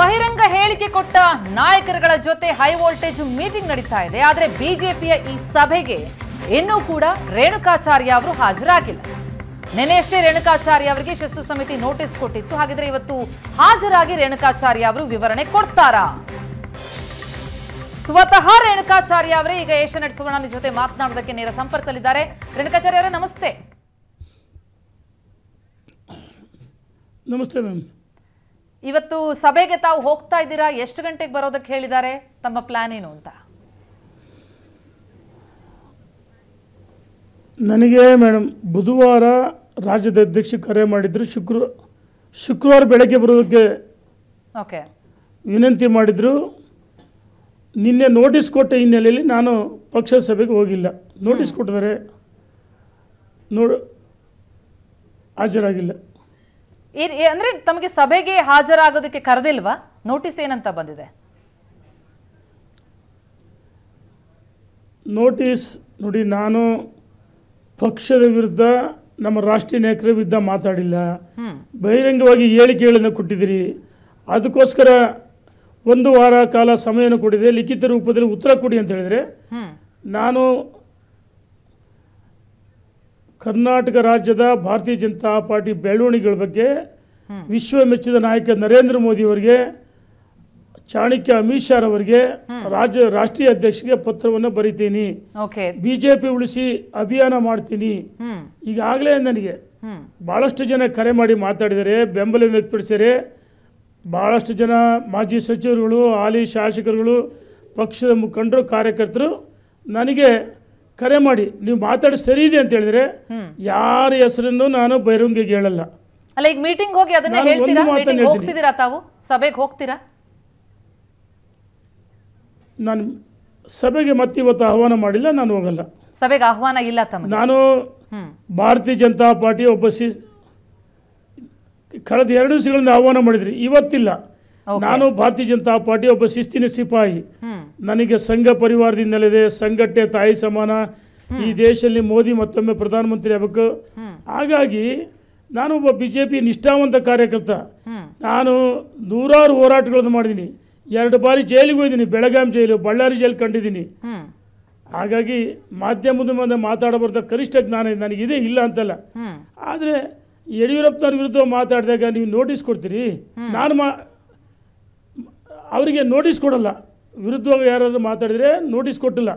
ಬಹಿರಂಗ ಹೇಳಿಕೆ ಕೊಟ್ಟ ನಾಯಕರುಗಳ ಜೊತೆ ಹೈ ವೋಲ್ಟೇಜ್ ಮೀಟಿಂಗ್ ನಡೀತಾ ಇದೆ ಆದರೆ ಬಿಜೆಪಿಯ ಈ ಸಭೆಗೆ ಇನ್ನೂ ಕೂಡ ರೇಣುಕಾಚಾರ್ಯ ಅವರು ಹಾಜರಾಗಿಲ್ಲ ನಿನ್ನೆಯಷ್ಟೇ ರೇಣುಕಾಚಾರ್ಯ ಅವರಿಗೆ ಶಿಸ್ತು ಸಮಿತಿ ನೋಟಿಸ್ ಕೊಟ್ಟಿತ್ತು ಹಾಗಿದ್ರೆ ಇವತ್ತು ಹಾಜರಾಗಿ ರೇಣುಕಾಚಾರ್ಯ ಅವರು ವಿವರಣೆ ಕೊಡ್ತಾರ ಸ್ವತಃ ರೇಣುಕಾಚಾರ್ಯ ಅವರೇ ಈಗ ಏಷ್ಯಾ ಸುವರ್ಣ ಜೊತೆ ಮಾತನಾಡೋದಕ್ಕೆ ನೇರ ಸಂಪರ್ಕದಲ್ಲಿದ್ದಾರೆ ರೇಣುಕಾಚಾರ್ಯ ಅವರೇ ನಮಸ್ತೆ ನಮಸ್ತೆ ಮ್ಯಾಮ್ ಇವತ್ತು ಸಭೆಗೆ ತಾವು ಹೋಗ್ತಾ ಇದ್ದೀರಾ ಎಷ್ಟು ಗಂಟೆಗೆ ಬರೋದಕ್ಕೆ ಹೇಳಿದ್ದಾರೆ ತಮ್ಮ ಪ್ಲಾನ್ ಏನು ಅಂತ ನನಗೆ ಮೇಡಮ್ ಬುಧವಾರ ರಾಜ್ಯದ ಅಧ್ಯಕ್ಷ ಕರೆ ಮಾಡಿದ್ರು ಶುಕ್ರ ಶುಕ್ರವಾರ ಬೆಳಗ್ಗೆ ಬರೋದಕ್ಕೆ ಓಕೆ ವಿನಂತಿ ಮಾಡಿದರು ನಿನ್ನೆ ನೋಟಿಸ್ ಕೊಟ್ಟ ಹಿನ್ನೆಲೆಯಲ್ಲಿ ನಾನು ಪಕ್ಷ ಸಭೆಗೆ ಹೋಗಿಲ್ಲ ನೋಟಿಸ್ ಕೊಟ್ಟಿದ್ದಾರೆ ನೋಡು ಹಾಜರಾಗಿಲ್ಲ ಅಂದ್ರೆ ತಮಗೆ ಸಭೆಗೆ ಹಾಜರಾಗೋದಕ್ಕೆ ಕರೆದಿಲ್ವಾ ನೋಟಿಸ್ ಏನಂತ ಬಂದಿದೆ ನೋಟಿಸ್ ನೋಡಿ ನಾನು ಪಕ್ಷದ ವಿರುದ್ಧ ನಮ್ಮ ರಾಷ್ಟ್ರೀಯ ನಾಯಕರ ವಿರುದ್ಧ ಮಾತಾಡಿಲ್ಲ ಬಹಿರಂಗವಾಗಿ ಹೇಳಿಕೆಗಳನ್ನು ಕೊಟ್ಟಿದ್ದೀರಿ ಅದಕ್ಕೋಸ್ಕರ ಒಂದು ವಾರ ಕಾಲ ಸಮಯವನ್ನು ಕೊಡಿದೆ ಲಿಖಿತ ರೂಪದಲ್ಲಿ ಉತ್ತರ ಕೊಡಿ ಅಂತ ಹೇಳಿದರೆ ನಾನು ಕರ್ನಾಟಕ ರಾಜ್ಯದ ಭಾರತೀಯ ಜನತಾ ಪಾರ್ಟಿ ಬೆಳವಣಿಗೆಗಳ ಬಗ್ಗೆ ವಿಶ್ವ ಮೆಚ್ಚಿದ ನಾಯಕ ನರೇಂದ್ರ ಮೋದಿಯವರಿಗೆ ಚಾಣಕ್ಯ ಅಮಿತ್ ಶಾರವರಿಗೆ ರಾಜ್ಯ ರಾಷ್ಟ್ರೀಯ ಅಧ್ಯಕ್ಷರಿಗೆ ಪತ್ರವನ್ನು ಬರಿತೀನಿ ಬಿಜೆಪಿ ಉಳಿಸಿ ಅಭಿಯಾನ ಮಾಡ್ತೀನಿ ಈಗಾಗಲೇ ನನಗೆ ಭಾಳಷ್ಟು ಜನ ಕರೆ ಮಾಡಿ ಮಾತಾಡಿದರೆ ಬೆಂಬಲ ವ್ಯಕ್ತಪಡಿಸಿದರೆ ಭಾಳಷ್ಟು ಜನ ಮಾಜಿ ಸಚಿವರುಗಳು ಹಾಲಿ ಶಾಸಕರುಗಳು ಪಕ್ಷದ ಮುಖಂಡರು ಕಾರ್ಯಕರ್ತರು ನನಗೆ ಕರೆ ಮಾಡಿ ನೀವು ಮಾತಾಡಿ ಸರಿ ಇದೆ ಅಂತ ಹೇಳಿದ್ರೆ ಯಾರ ಹೆಸರನ್ನು ನಾನು ಬೈರಂಗಿ ಹೇಳಲ್ಲ ಅಲ್ಲ ಈಗ ಮೀಟಿಂಗ್ ಹೋಗಿ ಅದನ್ನ ಹೇಳ್ತೀರಾ ಮೀಟಿಂಗ್ ತಾವು ಸಭೆಗೆ ಹೋಗ್ತೀರಾ ನಾನು ಸಭೆಗೆ ಮತ್ತೆ ಇವತ್ತು ಆಹ್ವಾನ ಮಾಡಿಲ್ಲ ನಾನು ಹೋಗಲ್ಲ ಸಭೆಗೆ ಆಹ್ವಾನ ಇಲ್ಲ ತಮ್ಮ ನಾನು ಭಾರತೀಯ ಜನತಾ ಪಾರ್ಟಿ ಒಬ್ಬ ಸಿ ಕಳೆದ ಎರಡು ದಿವಸಗಳಿಂದ ಆಹ್ವಾನ ಮಾಡಿದ್ರಿ ಇವತ್ತಿಲ್ಲ ನಾನು ಭಾರತೀಯ ಜನತಾ ಪಾರ್ಟಿ ಒಬ್ಬ ಶಿಸ್ತಿನ ಸಿಪಾಯಿ ನನಗೆ ಸಂಘ ಪರಿವಾರದಿಂದ ನೆಲೆದೆ ಸಂಘಟನೆ ತಾಯಿ ಸಮಾನ ಈ ದೇಶದಲ್ಲಿ ಮೋದಿ ಮತ್ತೊಮ್ಮೆ ಪ್ರಧಾನಮಂತ್ರಿ ಆಗಬೇಕು ಹಾಗಾಗಿ ನಾನು ಒಬ್ಬ ಬಿ ಜೆ ಪಿ ನಿಷ್ಠಾವಂತ ಕಾರ್ಯಕರ್ತ ನಾನು ನೂರಾರು ಹೋರಾಟಗಳನ್ನು ಮಾಡಿದ್ದೀನಿ ಎರಡು ಬಾರಿ ಜೈಲಿಗೆ ಹೋಗಿದ್ದೀನಿ ಬೆಳಗಾಂ ಜೈಲು ಬಳ್ಳಾರಿ ಜೈಲು ಕಂಡಿದ್ದೀನಿ ಹಾಗಾಗಿ ಮಾಧ್ಯಮದ ಮುಂದೆ ಮಾತಾಡಬಾರ್ದ ಕನಿಷ್ಠ ಜ್ಞಾನ ನನಗಿದೆ ಇಲ್ಲ ಅಂತಲ್ಲ ಆದರೆ ಯಡಿಯೂರಪ್ಪನವ್ರ ವಿರುದ್ಧ ಮಾತಾಡಿದಾಗ ನೀವು ನೋಟಿಸ್ ಕೊಡ್ತೀರಿ ನಾನು ಮಾ ಅವರಿಗೆ ನೋಟಿಸ್ ಕೊಡಲ್ಲ ವಿರುದ್ಧವಾಗಿ ಯಾರಾದರೂ ಮಾತಾಡಿದರೆ ನೋಟಿಸ್ ಕೊಟ್ಟಿಲ್ಲ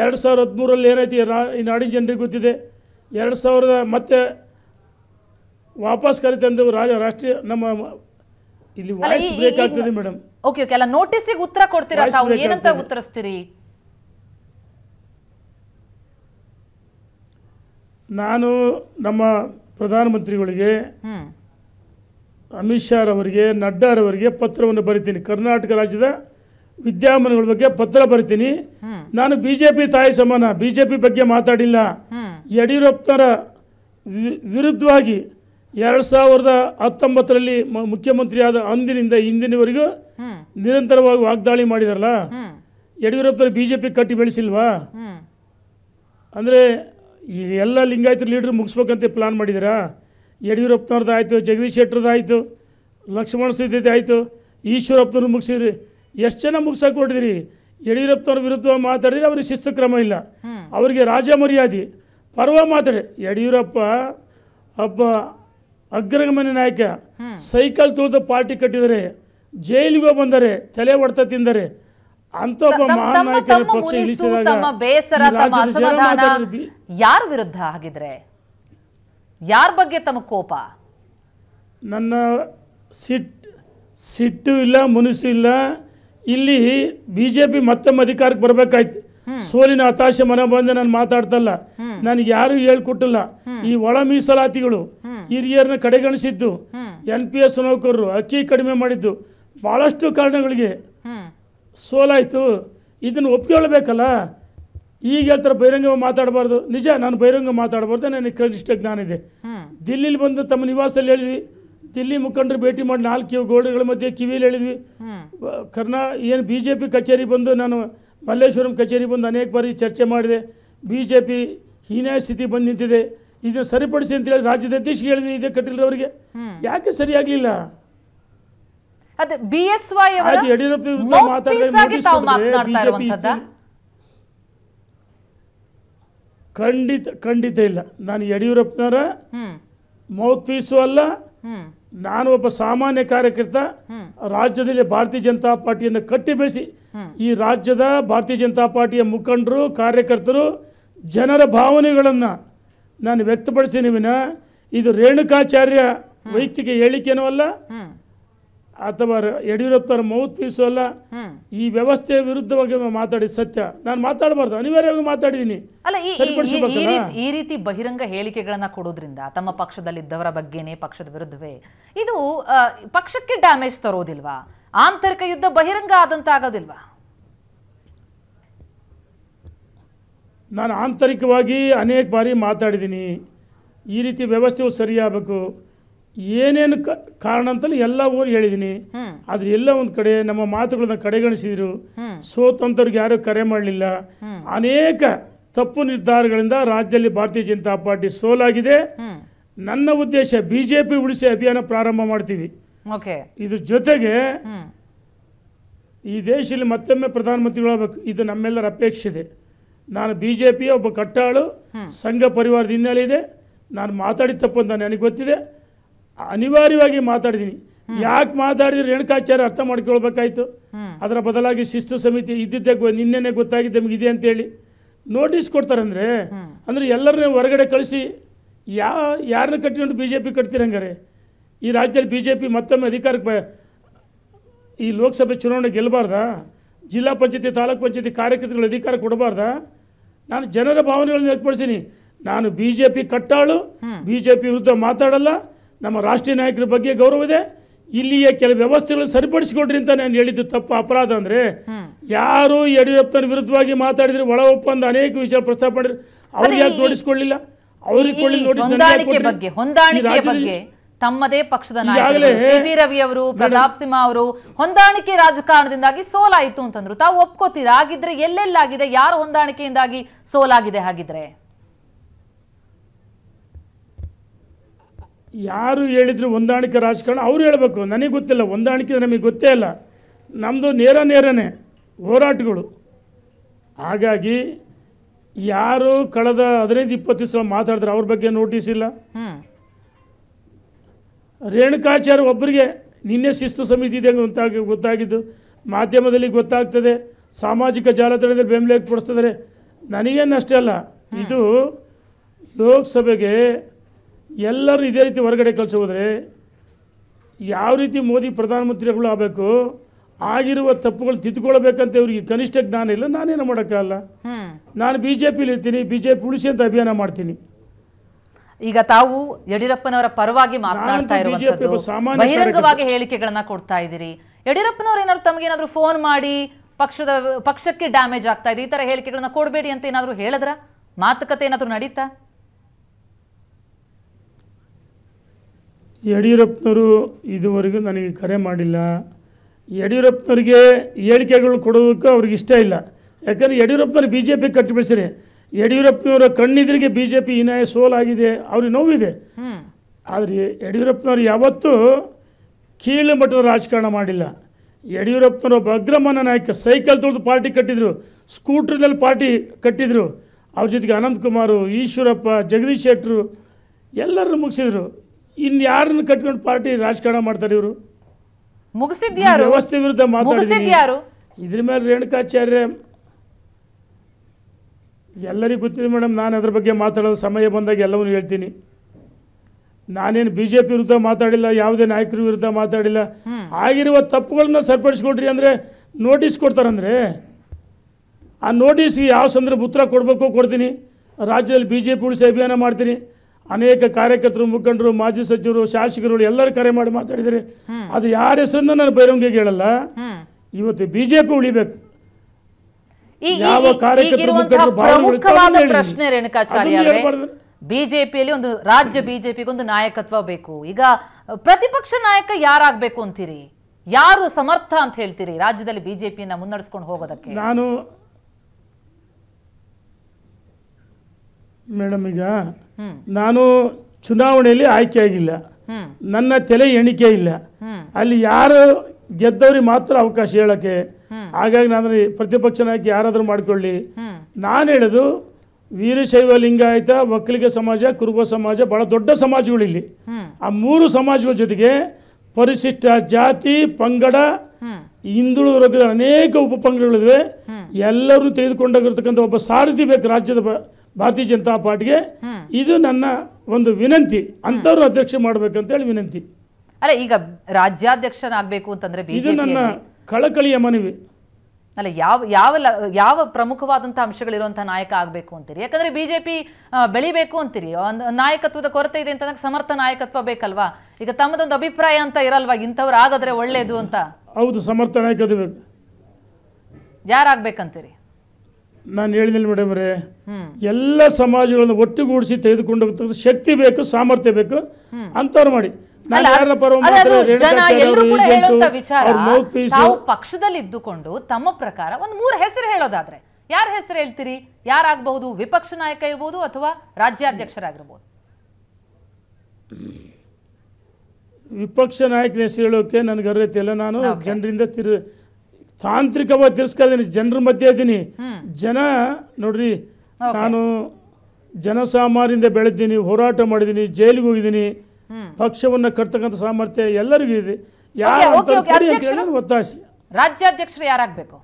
ಎರಡು ಸಾವಿರದ ಹದಿಮೂರಲ್ಲಿ ಏನೈತಿ ಈ ನಾಡಿನ ಜನರಿಗೆ ಗೊತ್ತಿದೆ ಎರಡು ಸಾವಿರದ ಮತ್ತೆ ವಾಪಸ್ ಕರಿತಂದು ರಾಜ ರಾಷ್ಟ್ರೀಯ ನಮ್ಮ ಇಲ್ಲಿ voice break madam okay okay ಅಲ್ಲ ನೋಟಿಸಿಗೆ ಉತ್ತರ ಕೊಡ್ತೀರಾ ಏನಂತ ಉತ್ತರಿಸ್ತೀರಿ ನಾನು ನಮ್ಮ ಪ್ರಧಾನಮಂತ್ರಿಗಳಿಗೆ ಅಮಿತ್ ಶಾರವರಿಗೆ ನಡ್ಡಾರವರಿಗೆ ಪತ್ರವನ್ನು ಬರಿತೀನಿ ಕರ್ನಾಟಕ ರಾಜ್ಯದ ವಿದ್ಯಮಾನಗಳ ಬಗ್ಗೆ ಪತ್ರ ಬರಿತೀನಿ ನಾನು ಬಿ ಜೆ ಪಿ ತಾಯಿ ಸಮಾನ ಬಿ ಜೆ ಪಿ ಬಗ್ಗೆ ಮಾತಾಡಿಲ್ಲ ಯಡಿಯೂರಪ್ಪನವರ ವಿರುದ್ಧವಾಗಿ ಎರಡು ಸಾವಿರದ ಹತ್ತೊಂಬತ್ತರಲ್ಲಿ ಮುಖ್ಯಮಂತ್ರಿ ಆದ ಅಂದಿನಿಂದ ಇಂದಿನವರೆಗೂ ನಿರಂತರವಾಗಿ ವಾಗ್ದಾಳಿ ಮಾಡಿದಾರಲ್ಲ ಯಡಿಯೂರಪ್ಪನ ಬಿ ಜೆ ಪಿ ಕಟ್ಟಿ ಬೆಳೆಸಿಲ್ವಾ ಅಂದರೆ ಎಲ್ಲ ಲಿಂಗಾಯತ ಲೀಡ್ರ್ ಮುಗಿಸ್ಬೇಕಂತ ಪ್ಲಾನ್ ಮಾಡಿದ್ದೀರಾ ಯಡಿಯೂರಪ್ಪನವ್ರದ್ದಾಯಿತು ಜಗದೀಶ್ ಶೆಟ್ಟರ್ದಾಯಿತು ಲಕ್ಷ್ಮಣ ಸಿದ್ಧತೆ ಆಯಿತು ಈಶ್ವರಪ್ಪನವ್ರು ಮುಗಿಸಿದ್ರಿ ಎಷ್ಟು ಜನ ಮುಗಿಸೋಕೆ ಕೊಟ್ಟಿದ್ರಿ ಯಡಿಯೂರಪ್ಪನವ್ರ ವಿರುದ್ಧ ಮಾತಾಡಿದ್ರೆ ಅವ್ರಿಗೆ ಶಿಸ್ತು ಕ್ರಮ ಇಲ್ಲ ಅವರಿಗೆ ರಾಜ ಮರ್ಯಾದೆ ಪರ್ವ ಮಾತಾಡಿ ಯಡಿಯೂರಪ್ಪ ಒಬ್ಬ ಅಗ್ರಗಮನ ನಾಯಕ ಸೈಕಲ್ ತೂದ ಪಾರ್ಟಿ ಕಟ್ಟಿದರೆ ಜೈಲಿಗೆ ಬಂದರೆ ತಲೆ ಹೊಡೆತ ತಿಂದರೆ ಅಂತ ಒಬ್ಬ ಮಹಾನ್ ನಾಯಕ ಪಕ್ಷ ಇಳಿಸಿದಾಗ ಯಾರ ವಿರುದ್ಧ ಆಗಿದ್ರೆ ಯಾರ ಬಗ್ಗೆ ತಮಗೆ ಕೋಪ ನನ್ನ ಸಿಟ್ ಸಿಟ್ಟು ಇಲ್ಲ ಮುನಿಸು ಇಲ್ಲ ಇಲ್ಲಿ ಬಿ ಜೆ ಪಿ ಮತ್ತೊಮ್ಮೆ ಅಧಿಕಾರಕ್ಕೆ ಬರಬೇಕಾಯ್ತು ಸೋಲಿನ ಹತಾಶೆ ಮನ ಬಂದ ನಾನು ಮಾತಾಡ್ತಲ್ಲ ನನಗೆ ಯಾರು ಹೇಳ್ಕೊಟ್ಟಿಲ್ಲ ಈ ಒಳ ಮೀಸಲಾತಿಗಳು ಹಿರಿಯರನ್ನ ಕಡೆಗಣಿಸಿದ್ದು ಎನ್ ಪಿ ಎಸ್ ನೌಕರರು ಅಕ್ಕಿ ಕಡಿಮೆ ಮಾಡಿದ್ದು ಬಹಳಷ್ಟು ಕಾರಣಗಳಿಗೆ ಸೋಲಾಯಿತು ಇದನ್ನು ಒಪ್ಕೊಳ್ಬೇಕಲ್ಲ ಈಗ ಹೇಳ್ತಾರೆ ಬಹಿರಂಗ ಮಾತಾಡಬಾರ್ದು ನಿಜ ನಾನು ಬಹಿರಂಗ ಮಾತಾಡಬಾರ್ದು ನನಗೆ ಕನಿಷ್ಠ ಜ್ಞಾನ ಇದೆ ದಿಲ್ಲಿಲಿ ಬಂದು ತಮ್ಮ ನಿವಾಸದಲ್ಲಿ ಹೇಳಿದ್ವಿ ದಿಲ್ಲಿ ಮುಖಂಡರು ಭೇಟಿ ಮಾಡಿ ನಾಲ್ಕು ಕಿವಿ ಗೋಡೆಗಳ ಮಧ್ಯೆ ಕಿವಿಯಲ್ಲಿ ಹೇಳಿದ್ವಿ ಕರ್ನಾ ಏನು ಬಿ ಜೆ ಪಿ ಕಚೇರಿ ಬಂದು ನಾನು ಮಲ್ಲೇಶ್ವರಂ ಕಚೇರಿ ಬಂದು ಅನೇಕ ಬಾರಿ ಚರ್ಚೆ ಮಾಡಿದೆ ಬಿ ಜೆ ಪಿ ಹೀನಾಯ ಸ್ಥಿತಿ ಬಂದು ನಿಂತಿದೆ ಇದನ್ನು ಸರಿಪಡಿಸಿ ಹೇಳಿ ರಾಜ್ಯದ ಅಧ್ಯಕ್ಷ ಹೇಳಿದ್ವಿ ಇದೆ ಕಟೀಲ್ರವರಿಗೆ ಯಾಕೆ ಸರಿಯಾಗಲಿಲ್ಲ ಅದು ಬಿ ಯಡಿಯೂರಪ್ಪ ಮಾತಾಡ್ತಾರೆ ಖಂಡಿತ ಖಂಡಿತ ಇಲ್ಲ ನಾನು ಯಡಿಯೂರಪ್ಪನವರ ಮೌತ್ ಪೀಸು ಅಲ್ಲ ನಾನು ಒಬ್ಬ ಸಾಮಾನ್ಯ ಕಾರ್ಯಕರ್ತ ರಾಜ್ಯದಲ್ಲಿ ಭಾರತೀಯ ಜನತಾ ಪಾರ್ಟಿಯನ್ನು ಕಟ್ಟಿ ಬೆಳೆಸಿ ಈ ರಾಜ್ಯದ ಭಾರತೀಯ ಜನತಾ ಪಾರ್ಟಿಯ ಮುಖಂಡರು ಕಾರ್ಯಕರ್ತರು ಜನರ ಭಾವನೆಗಳನ್ನು ನಾನು ವ್ಯಕ್ತಪಡಿಸಿ ಇದು ರೇಣುಕಾಚಾರ್ಯ ವೈಯಕ್ತಿಕ ಹೇಳಿಕೆನೂ ಅಲ್ಲ ಅಥವಾ ಯಡಿಯೂರಪ್ಪನ ಮೌತ್ ಪೀಸು ಈ ವ್ಯವಸ್ಥೆಯ ವಿರುದ್ಧವಾಗಿ ಮಾತಾಡಿ ಸತ್ಯ ನಾನು ಮಾತಾಡಬಾರ್ದು ಅನಿವಾರ್ಯವಾಗಿ ಅಲ್ಲ ಈ ರೀತಿ ಬಹಿರಂಗ ಹೇಳಿಕೆಗಳನ್ನ ಕೊಡೋದ್ರಿಂದ ತಮ್ಮ ಪಕ್ಷದಲ್ಲಿದ್ದವರ ಬಗ್ಗೆನೇ ಪಕ್ಷದ ವಿರುದ್ಧವೇ ಇದು ಪಕ್ಷಕ್ಕೆ ಡ್ಯಾಮೇಜ್ ತರೋದಿಲ್ವಾ ಆಂತರಿಕ ಯುದ್ಧ ಬಹಿರಂಗ ಆದಂತ ಆಗೋದಿಲ್ವಾ ನಾನು ಆಂತರಿಕವಾಗಿ ಅನೇಕ ಬಾರಿ ಮಾತಾಡಿದ್ದೀನಿ ಈ ರೀತಿ ವ್ಯವಸ್ಥೆಯು ಸರಿಯಾಗಬೇಕು ಏನೇನು ಕಾರಣ ಅಂತಲೂ ಎಲ್ಲ ಊರು ಹೇಳಿದ್ದೀನಿ ಆದ್ರೆ ಎಲ್ಲ ಒಂದು ಕಡೆ ನಮ್ಮ ಮಾತುಗಳನ್ನ ಕಡೆಗಣಿಸಿದ್ರು ಸೋತಂತವ್ರಿಗೆ ಯಾರೂ ಕರೆ ಮಾಡಲಿಲ್ಲ ಅನೇಕ ತಪ್ಪು ನಿರ್ಧಾರಗಳಿಂದ ರಾಜ್ಯದಲ್ಲಿ ಭಾರತೀಯ ಜನತಾ ಪಾರ್ಟಿ ಸೋಲಾಗಿದೆ ನನ್ನ ಉದ್ದೇಶ ಬಿಜೆಪಿ ಉಳಿಸಿ ಅಭಿಯಾನ ಪ್ರಾರಂಭ ಮಾಡ್ತೀವಿ ಇದ್ರ ಜೊತೆಗೆ ಈ ದೇಶದಲ್ಲಿ ಮತ್ತೊಮ್ಮೆ ಪ್ರಧಾನಮಂತ್ರಿಗಳಾಗಬೇಕು ಇದು ನಮ್ಮೆಲ್ಲರ ಅಪೇಕ್ಷೆ ಇದೆ ನಾನು ಬಿ ಜೆ ಪಿಯ ಒಬ್ಬ ಕಟ್ಟಾಳು ಸಂಘ ಪರಿವಾರದ ಹಿನ್ನೆಲೆ ಇದೆ ನಾನು ಮಾತಾಡಿ ತಪ್ಪು ಅಂತ ನನಗೆ ಗೊತ್ತಿದೆ ಅನಿವಾರ್ಯವಾಗಿ ಮಾತಾಡಿದ್ದೀನಿ ಯಾಕೆ ಮಾತಾಡಿದ್ರೆ ರೇಣುಕಾಚಾರ್ಯ ಅರ್ಥ ಮಾಡ್ಕೊಳ್ಬೇಕಾಯ್ತು ಅದರ ಬದಲಾಗಿ ಶಿಸ್ತು ಸಮಿತಿ ಇದ್ದಿದ್ದೆ ನಿನ್ನೆನೆ ಗೊತ್ತಾಗಿದ್ದು ನಮಗೆ ಇದೆ ಅಂತೇಳಿ ನೋಟಿಸ್ ಕೊಡ್ತಾರಂದ್ರೆ ಅಂದರೆ ಎಲ್ಲರನ್ನ ಹೊರಗಡೆ ಕಳಿಸಿ ಯಾ ಯಾರನ್ನ ಕಟ್ಕೊಂಡು ಬಿ ಜೆ ಪಿ ಹಂಗಾರೆ ಈ ರಾಜ್ಯದಲ್ಲಿ ಬಿ ಜೆ ಪಿ ಮತ್ತೊಮ್ಮೆ ಅಧಿಕಾರಕ್ಕೆ ಈ ಲೋಕಸಭೆ ಚುನಾವಣೆ ಗೆಲ್ಲಬಾರ್ದಾ ಜಿಲ್ಲಾ ಪಂಚಾಯತಿ ತಾಲೂಕು ಪಂಚಾಯತಿ ಕಾರ್ಯಕರ್ತರುಗಳು ಅಧಿಕಾರ ಕೊಡಬಾರ್ದಾ ನಾನು ಜನರ ಭಾವನೆಗಳನ್ನು ವ್ಯಕ್ತಪಡಿಸ್ತೀನಿ ನಾನು ಬಿ ಜೆ ಪಿ ಕಟ್ಟಾಳು ಬಿ ಜೆ ಪಿ ವಿರುದ್ಧ ಮಾತಾಡಲ್ಲ ನಮ್ಮ ರಾಷ್ಟ್ರೀಯ ನಾಯಕರ ಬಗ್ಗೆ ಗೌರವ ಇದೆ ಇಲ್ಲಿಯ ಕೆಲ ವ್ಯವಸ್ಥೆಗಳನ್ನು ಸರಿಪಡಿಸಿಕೊಂಡ್ರಿ ಅಂತ ನಾನು ಹೇಳಿದ್ದು ತಪ್ಪು ಅಪರಾಧ ಅಂದ್ರೆ ಯಾರು ಯಡಿಯೂರಪ್ಪನ ವಿರುದ್ಧವಾಗಿ ಮಾತಾಡಿದ್ರೆ ಒಳ ಒಪ್ಪಂದ ಅನೇಕ ವಿಷಯ ಪ್ರಸ್ತಾಪ ಮಾಡಿದ್ರು ಅವ್ರಿಗೆ ಯಾಕೆ ಹೊಂದಾಣಿಕೆ ಅವ್ರಿಗೆ ನೋಟಿಸ್ ತಮ್ಮದೇ ಪಕ್ಷದ ನಾಯಕಿ ರವಿ ಅವರು ಪ್ರತಾಪ್ ಸಿಂಹ ಅವರು ಹೊಂದಾಣಿಕೆ ರಾಜಕಾರಣದಿಂದಾಗಿ ಸೋಲಾಯಿತು ಅಂತಂದ್ರು ತಾವು ಒಪ್ಕೋತೀರಾ ಹಾಗಿದ್ರೆ ಎಲ್ಲೆಲ್ಲಾಗಿದೆ ಯಾರು ಹೊಂದಾಣಿಕೆಯಿಂದಾಗಿ ಸೋಲಾಗಿದೆ ಹಾಗಿದ್ರೆ ಯಾರು ಹೇಳಿದರು ಹೊಂದಾಣಿಕೆ ರಾಜಕಾರಣ ಅವ್ರು ಹೇಳಬೇಕು ನನಗೆ ಗೊತ್ತಿಲ್ಲ ಹೊಂದಾಣಿಕೆ ನಮಗೆ ಗೊತ್ತೇ ಇಲ್ಲ ನಮ್ಮದು ನೇರ ನೇರನೇ ಹೋರಾಟಗಳು ಹಾಗಾಗಿ ಯಾರು ಕಳೆದ ಹದಿನೈದು ಇಪ್ಪತ್ತು ದಿವಸ ಮಾತಾಡಿದ್ರೆ ಅವ್ರ ಬಗ್ಗೆ ನೋಟಿಸ್ ಇಲ್ಲ ರೇಣುಕಾಚಾರ್ಯ ಒಬ್ಬರಿಗೆ ನಿನ್ನೆ ಶಿಸ್ತು ಸಮಿತಿ ಇದೆ ಗೊತ್ತಾಗಿ ಗೊತ್ತಾಗಿದ್ದು ಮಾಧ್ಯಮದಲ್ಲಿ ಗೊತ್ತಾಗ್ತದೆ ಸಾಮಾಜಿಕ ಜಾಲತಾಣದಲ್ಲಿ ಬೆಂಬಲಕ್ಕೆ ಪಡಿಸ್ತಿದ್ದಾರೆ ನನಗೇನು ಅಷ್ಟೇ ಅಲ್ಲ ಇದು ಲೋಕಸಭೆಗೆ ಎಲ್ಲರೂ ಇದೇ ರೀತಿ ಹೊರಗಡೆ ಕಳಿಸೋದ್ರೆ ಯಾವ ರೀತಿ ಮೋದಿ ಪ್ರಧಾನಮಂತ್ರಿಗಳು ಆಗಬೇಕು ಆಗಿರುವ ತಪ್ಪುಗಳು ತಿದ್ದುಕೊಳ್ಬೇಕಂತ ಇವ್ರಿಗೆ ಕನಿಷ್ಠ ಜ್ಞಾನ ಇಲ್ಲ ನಾನೇನು ಮಾಡೋಕ್ಕಾಗಲ್ಲ ನಾನು ಬಿ ಜೆ ಪಿಲಿ ಇರ್ತೀನಿ ಬಿ ಜೆ ಪಿ ಉಳಿಸಿ ಅಂತ ಅಭಿಯಾನ ಮಾಡ್ತೀನಿ ಈಗ ತಾವು ಯಡಿಯೂರಪ್ಪನವರ ಪರವಾಗಿ ಮಾತನಾಡ್ತಾ ಬಹಿರಂಗವಾಗಿ ಹೇಳಿಕೆಗಳನ್ನ ಕೊಡ್ತಾ ಇದ್ದೀರಿ ಯಡಿಯೂರಪ್ಪನವರು ಏನಾದ್ರು ಏನಾದ್ರು ಫೋನ್ ಮಾಡಿ ಪಕ್ಷದ ಪಕ್ಷಕ್ಕೆ ಡ್ಯಾಮೇಜ್ ಆಗ್ತಾ ಇದೆ ಈ ತರ ಹೇಳಿಕೆಗಳನ್ನ ಕೊಡಬೇಡಿ ಅಂತ ಏನಾದ್ರು ಹೇಳದ್ರ ಮಾತುಕತೆ ಏನಾದ್ರು ನಡೀತಾ ಯಡಿಯೂರಪ್ಪನವರು ಇದುವರೆಗೂ ನನಗೆ ಕರೆ ಮಾಡಿಲ್ಲ ಯಡಿಯೂರಪ್ಪನವ್ರಿಗೆ ಹೇಳಿಕೆಗಳು ಕೊಡೋದಕ್ಕೂ ಅವ್ರಿಗೆ ಇಷ್ಟ ಇಲ್ಲ ಯಾಕಂದರೆ ಯಡಿಯೂರಪ್ಪನವ್ರು ಬಿ ಜೆ ಪಿ ಕಟ್ಟಿಬಿಡಿಸ್ರಿ ಯಡಿಯೂರಪ್ಪನವರ ಕಣ್ಣಿದ್ರಿಗೆ ಬಿ ಜೆ ಪಿ ಹೀನಾಯ ಸೋಲಾಗಿದೆ ಅವ್ರಿಗೆ ನೋವಿದೆ ಆದರೆ ಯಡಿಯೂರಪ್ಪನವ್ರು ಯಾವತ್ತೂ ಕೀಳು ಮಟ್ಟದ ರಾಜಕಾರಣ ಮಾಡಿಲ್ಲ ಯಡಿಯೂರಪ್ಪನವರು ಒಬ್ಬ ನಾಯಕ ಸೈಕಲ್ ತೊಳೆದು ಪಾರ್ಟಿ ಕಟ್ಟಿದರು ಸ್ಕೂಟ್ರ್ನಲ್ಲಿ ಪಾರ್ಟಿ ಕಟ್ಟಿದರು ಅವ್ರ ಜೊತೆಗೆ ಅನಂತಕುಮಾರು ಈಶ್ವರಪ್ಪ ಜಗದೀಶ್ ಶೆಟ್ಟರು ಎಲ್ಲರೂ ಮುಗಿಸಿದರು ಇನ್ಯಾರನ್ನು ಕಟ್ಕೊಂಡು ಪಾರ್ಟಿ ರಾಜಕಾರಣ ಮಾಡ್ತಾರೆ ಇವರು ಮುಗಿಸಿದ್ಯಾರು ವ್ಯವಸ್ಥೆ ವಿರುದ್ಧ ಮಾತಾಡಿದ್ದೀನಿ ಇದ್ರ ಮೇಲೆ ರೇಣುಕಾಚಾರ್ಯ ಎಲ್ಲರಿಗೂ ಗೊತ್ತಿದೆ ಮೇಡಮ್ ನಾನು ಅದ್ರ ಬಗ್ಗೆ ಮಾತಾಡೋದು ಸಮಯ ಬಂದಾಗ ಎಲ್ಲವನ್ನೂ ಹೇಳ್ತೀನಿ ನಾನೇನು ಬಿ ಜೆ ಪಿ ವಿರುದ್ಧ ಮಾತಾಡಿಲ್ಲ ಯಾವುದೇ ನಾಯಕರ ವಿರುದ್ಧ ಮಾತಾಡಿಲ್ಲ ಆಗಿರುವ ತಪ್ಪುಗಳನ್ನ ಸರಿಪಡಿಸ್ಕೊಡ್ರಿ ಅಂದರೆ ನೋಟಿಸ್ ಕೊಡ್ತಾರಂದ್ರೆ ಆ ನೋಟಿಸ್ಗೆ ಯಾವ ಸಂದರ್ಭ ಉತ್ತರ ಕೊಡಬೇಕು ಕೊಡ್ತೀನಿ ರಾಜ್ಯದಲ್ಲಿ ಬಿ ಜೆ ಪಿ ಉಳಿಸಿ ಅಭಿಯಾನ ಮಾಡ್ತೀನಿ ಅನೇಕ ಕಾರ್ಯಕರ್ತರು ಮುಖಂಡರು ಮಾಜಿ ಸಚಿವರು ಶಾಸಕರು ಎಲ್ಲರೂ ಕರೆ ಮಾಡಿ ಮಾತಾಡಿದರೆ ಅದು ಯಾರ ಹೆಸರನ್ನ ನಾನು ಬಹಿರಂಗಿಗೆ ಹೇಳಲ್ಲ ಇವತ್ತು ಬಿಜೆಪಿ ಉಳಿಬೇಕು ಯಾವ ಕಾರ್ಯಕರ್ತರು ಬಿಜೆಪಿಯಲ್ಲಿ ಒಂದು ರಾಜ್ಯ ಬಿಜೆಪಿಗೆ ಒಂದು ನಾಯಕತ್ವ ಬೇಕು ಈಗ ಪ್ರತಿಪಕ್ಷ ನಾಯಕ ಯಾರಾಗಬೇಕು ಅಂತೀರಿ ಯಾರು ಸಮರ್ಥ ಅಂತ ಹೇಳ್ತೀರಿ ರಾಜ್ಯದಲ್ಲಿ ಬಿಜೆಪಿಯನ್ನ ಮುನ್ನಡೆಸ್ಕೊಂಡು ಹೋಗೋದಕ್ಕೆ ನಾನು ಮೇಡಮ್ ಈಗ ನಾನು ಚುನಾವಣೆಯಲ್ಲಿ ಆಯ್ಕೆ ಆಗಿಲ್ಲ ನನ್ನ ತಲೆ ಎಣಿಕೆ ಇಲ್ಲ ಅಲ್ಲಿ ಯಾರು ಗೆದ್ದವ್ರಿಗೆ ಮಾತ್ರ ಅವಕಾಶ ಹೇಳಕ್ಕೆ ಹಾಗಾಗಿ ನಾನು ಪ್ರತಿಪಕ್ಷ ನಾಯಕ ಯಾರಾದರೂ ಮಾಡ್ಕೊಳ್ಳಿ ನಾನು ಹೇಳೋದು ವೀರಶೈವ ಲಿಂಗಾಯತ ಒಕ್ಕಲಿಗ ಸಮಾಜ ಕುರುಬ ಸಮಾಜ ಬಹಳ ದೊಡ್ಡ ಸಮಾಜಗಳಿಲ್ಲಿ ಆ ಮೂರು ಸಮಾಜಗಳ ಜೊತೆಗೆ ಪರಿಶಿಷ್ಟ ಜಾತಿ ಪಂಗಡ ಹಿಂದುಳಿದ ವರ್ಗದ ಅನೇಕ ಉಪ ಪಂಗಡಗಳಿವೆ ಎಲ್ಲರೂ ತೆಗೆದುಕೊಂಡಾಗಿರ್ತಕ್ಕಂಥ ಒಬ್ಬ ಸಾರಥಿ ಬೇಕು ರಾಜ್ಯದ ಭಾರತೀಯ ಜನತಾ ಪಾರ್ಟಿಗೆ ಇದು ನನ್ನ ಒಂದು ವಿನಂತಿ ಅಂತವ್ರು ಅಧ್ಯಕ್ಷ ಹೇಳಿ ವಿನಂತಿ ಅಲ್ಲ ಈಗ ರಾಜ್ಯಾಧ್ಯಕ್ಷನಾಗಬೇಕು ಅಂತಂದ್ರೆ ಇದು ನನ್ನ ಕಳಕಳಿಯ ಮನವಿ ಅಲ್ಲ ಯಾವ ಯಾವ ಯಾವ ಪ್ರಮುಖವಾದಂತಹ ಅಂಶಗಳಿರುವಂತಹ ನಾಯಕ ಆಗಬೇಕು ಅಂತೀರಿ ಯಾಕಂದ್ರೆ ಬಿಜೆಪಿ ಬೆಳಿಬೇಕು ಅಂತೀರಿ ಒಂದು ನಾಯಕತ್ವದ ಕೊರತೆ ಇದೆ ಅಂತ ಸಮರ್ಥ ನಾಯಕತ್ವ ಬೇಕಲ್ವಾ ಈಗ ತಮ್ಮದೊಂದು ಅಭಿಪ್ರಾಯ ಅಂತ ಇರಲ್ವಾ ಇಂಥವ್ರು ಆಗದ್ರೆ ಒಳ್ಳೇದು ಅಂತ ಹೌದು ಸಮರ್ಥ ನಾಯಕತ್ವ ಬೇಕು ಯಾರಾಗಬೇಕಂತೀರಿ ನಾನು ಹೇಳಿದಿಲ್ಲ ಮೇಡಮ್ರೆ ಎಲ್ಲ ಸಮಾಜಗಳನ್ನು ಒಟ್ಟುಗೂಡಿಸಿ ತೆಗೆದುಕೊಂಡು ಶಕ್ತಿ ಬೇಕು ಸಾಮರ್ಥ್ಯ ಬೇಕು ಅಂತವ್ರು ಮಾಡಿ ಪಕ್ಷದಲ್ಲಿ ಇದ್ದುಕೊಂಡು ತಮ್ಮ ಪ್ರಕಾರ ಒಂದು ಮೂರು ಹೆಸರು ಹೇಳೋದಾದ್ರೆ ಯಾರ ಹೆಸರು ಹೇಳ್ತೀರಿ ಯಾರಾಗಬಹುದು ವಿಪಕ್ಷ ನಾಯಕ ಇರ್ಬೋದು ಅಥವಾ ರಾಜ್ಯಾಧ್ಯಕ್ಷರಾಗಿರ್ಬೋದು ವಿಪಕ್ಷ ನಾಯಕನ ಹೆಸರು ಹೇಳೋಕೆ ನನಗೆ ಅರ್ಹತೆ ಇಲ್ಲ ನಾನು ಜನರಿಂದ ತಿರು ತಾಂತ್ರಿಕವಾಗಿ ತಿರಸ್ಕಾರ ಜನರ ಮಧ್ಯೆ ಇದ್ದೀನಿ ಜನ ನೋಡ್ರಿ ನಾನು ಜನಸಾಮಾನ್ಯರಿಂದ ಬೆಳೆದ್ದೀನಿ ಹೋರಾಟ ಮಾಡಿದ್ದೀನಿ ಜೈಲಿಗೆ ಹೋಗಿದ್ದೀನಿ ಪಕ್ಷವನ್ನು ಕಟ್ತಕ್ಕಂಥ ಸಾಮರ್ಥ್ಯ ಎಲ್ಲರಿಗೂ ಇದೆ ಯಾರು ಒತ್ತಾಯಿಸಿ ರಾಜ್ಯಾಧ್ಯಕ್ಷರು ಯಾರಾಗಬೇಕು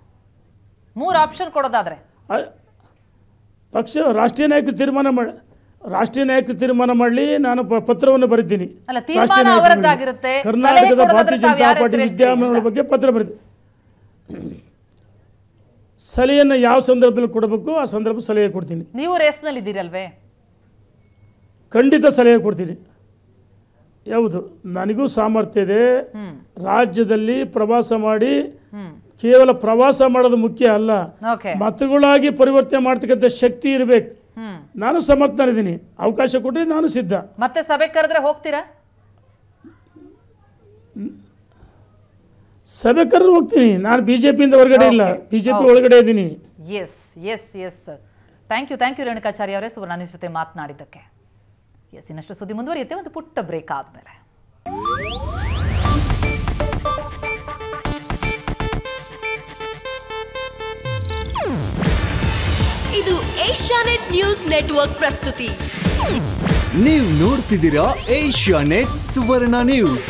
ಮೂರು ಆಪ್ಷನ್ ಕೊಡೋದಾದ್ರೆ ಪಕ್ಷ ರಾಷ್ಟ್ರೀಯ ನಾಯಕರು ತೀರ್ಮಾನ ಮಾಡಿ ರಾಷ್ಟ್ರೀಯ ನಾಯಕ ತೀರ್ಮಾನ ಮಾಡಲಿ ನಾನು ಪತ್ರವನ್ನು ಬರೀತೀನಿ ಕರ್ನಾಟಕದ ಭಾರತೀಯ ಜನತಾ ಪಾರ್ಟಿ ವಿದ್ಯಮಾನಗಳ ಬಗ್ಗೆ ಪತ್ರ ಬರೀತೀನಿ ಸಲಹೆಯನ್ನು ಯಾವ ಸಂದರ್ಭದಲ್ಲಿ ಕೊಡಬೇಕು ಆ ಸಂದರ್ಭ ಸಲಹೆ ಕೊಡ್ತೀನಿ ನೀವು ರೇಸ್ನಲ್ಲಿ ಖಂಡಿತ ಸಲಹೆ ಕೊಡ್ತೀನಿ ಯಾವುದು ನನಗೂ ಸಾಮರ್ಥ್ಯ ಇದೆ ರಾಜ್ಯದಲ್ಲಿ ಪ್ರವಾಸ ಮಾಡಿ ಕೇವಲ ಪ್ರವಾಸ ಮಾಡೋದು ಮುಖ್ಯ ಅಲ್ಲ ಮತಗಳಾಗಿ ಪರಿವರ್ತನೆ ಮಾಡ್ತಕ್ಕಂಥ ಶಕ್ತಿ ಇರಬೇಕು ನಾನು ಸಮರ್ಥನಿದ್ದೀನಿ ಅವಕಾಶ ಕೊಟ್ಟರೆ ನಾನು ಸಿದ್ಧ ಮತ್ತೆ ಸಭೆ ಕರೆದ್ರೆ ಹೋಗ್ತೀರಾ ಸಭೆ ಕರೆದು ಹೋಗ್ತೀನಿ ನಾನು ಬಿ ಜೆ ಪಿಯಿಂದ ಹೊರಗಡೆ ಇಲ್ಲ ಬಿ ಜೆ ಪಿ ಒಳಗಡೆ ಇದ್ದೀನಿ yes yes yes sir thank you thank you Renukacharya ಅವರೇ ಸುವರ್ಣ ಜೊತೆ ಮಾತನಾಡಿದ್ದಕ್ಕೆ ಎಸ್ ಇನ್ನಷ್ಟು ಸುದ್ದಿ ಮುಂದುವರಿಯುತ್ತೆ ಒಂದು ಪುಟ್ಟ ಬ್ರೇಕ್ ಆದ್ಮೇಲೆ ಇದು ಏಷ್ಯಾನೆಟ್ ನ್ಯೂಸ್ ನೆಟ್ವರ್ಕ್ ಪ್ರಸ್ತುತಿ ನೀವು ನೋಡ್ತಿದ್ದೀರಾ ನೆಟ್ ಸುವರ್ಣ ನ್ಯೂಸ್